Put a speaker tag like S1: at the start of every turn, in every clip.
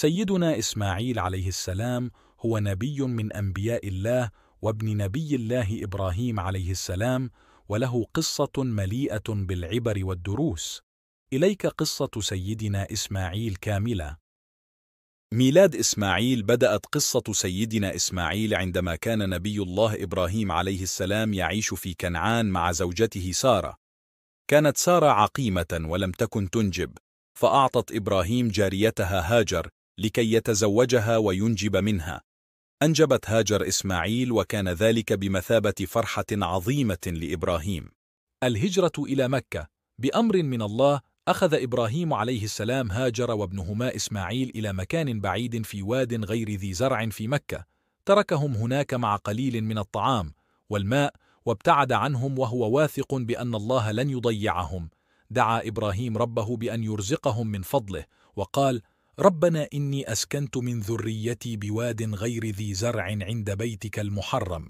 S1: سيدنا إسماعيل عليه السلام هو نبي من أنبياء الله وابن نبي الله إبراهيم عليه السلام وله قصة مليئة بالعبر والدروس إليك قصة سيدنا إسماعيل كاملة ميلاد إسماعيل بدأت قصة سيدنا إسماعيل عندما كان نبي الله إبراهيم عليه السلام يعيش في كنعان مع زوجته سارة كانت سارة عقيمة ولم تكن تنجب فأعطت إبراهيم جاريتها هاجر لكي يتزوجها وينجب منها أنجبت هاجر إسماعيل وكان ذلك بمثابة فرحة عظيمة لإبراهيم الهجرة إلى مكة بأمر من الله أخذ إبراهيم عليه السلام هاجر وابنهما إسماعيل إلى مكان بعيد في واد غير ذي زرع في مكة تركهم هناك مع قليل من الطعام والماء وابتعد عنهم وهو واثق بأن الله لن يضيعهم دعا إبراهيم ربه بأن يرزقهم من فضله وقال ربنا إني أسكنت من ذريتي بواد غير ذي زرع عند بيتك المحرم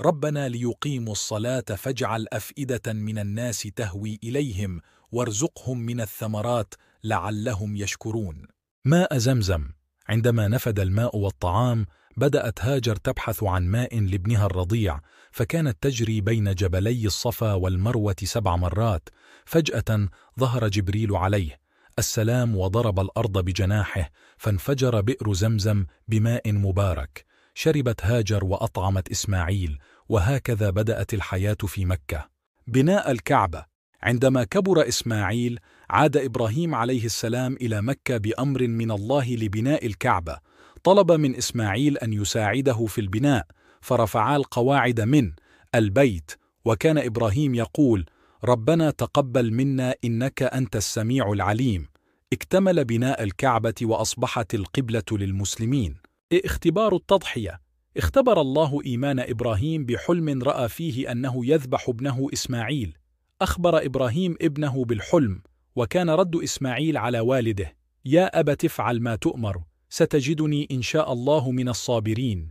S1: ربنا ليقيموا الصلاة فاجعل أفئدة من الناس تهوي إليهم وارزقهم من الثمرات لعلهم يشكرون ماء زمزم عندما نفد الماء والطعام بدأت هاجر تبحث عن ماء لابنها الرضيع فكانت تجري بين جبلي الصفا والمروة سبع مرات فجأة ظهر جبريل عليه السلام وضرب الأرض بجناحه فانفجر بئر زمزم بماء مبارك شربت هاجر وأطعمت إسماعيل وهكذا بدأت الحياة في مكة بناء الكعبة عندما كبر إسماعيل عاد إبراهيم عليه السلام إلى مكة بأمر من الله لبناء الكعبة طلب من إسماعيل أن يساعده في البناء فرفعا القواعد من البيت وكان إبراهيم يقول ربنا تقبل منا إنك أنت السميع العليم اكتمل بناء الكعبة وأصبحت القبلة للمسلمين إيه اختبار التضحية اختبر الله إيمان إبراهيم بحلم رأى فيه أنه يذبح ابنه إسماعيل أخبر إبراهيم ابنه بالحلم وكان رد إسماعيل على والده يا أبت افعل ما تؤمر ستجدني إن شاء الله من الصابرين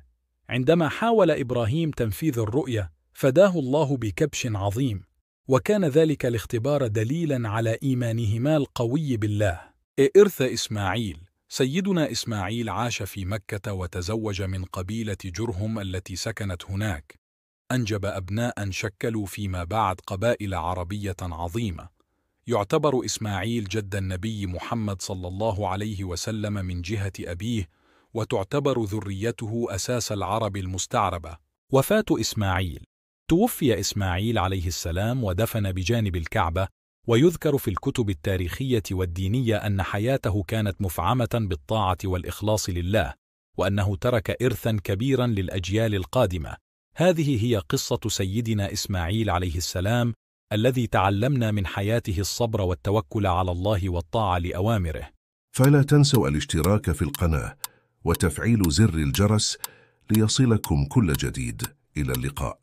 S1: عندما حاول إبراهيم تنفيذ الرؤية فداه الله بكبش عظيم وكان ذلك الاختبار دليلا على إيمانهما القوي بالله إرث إسماعيل سيدنا إسماعيل عاش في مكة وتزوج من قبيلة جرهم التي سكنت هناك أنجب أبناء شكلوا فيما بعد قبائل عربية عظيمة يعتبر إسماعيل جد النبي محمد صلى الله عليه وسلم من جهة أبيه وتعتبر ذريته أساس العرب المستعربة وفاة إسماعيل توفي إسماعيل عليه السلام ودفن بجانب الكعبة ويذكر في الكتب التاريخية والدينية أن حياته كانت مفعمة بالطاعة والإخلاص لله وأنه ترك إرثا كبيرا للأجيال القادمة هذه هي قصة سيدنا إسماعيل عليه السلام الذي تعلمنا من حياته الصبر والتوكل على الله والطاعة لأوامره فلا تنسوا الاشتراك في القناة وتفعيل زر الجرس ليصلكم كل جديد إلى اللقاء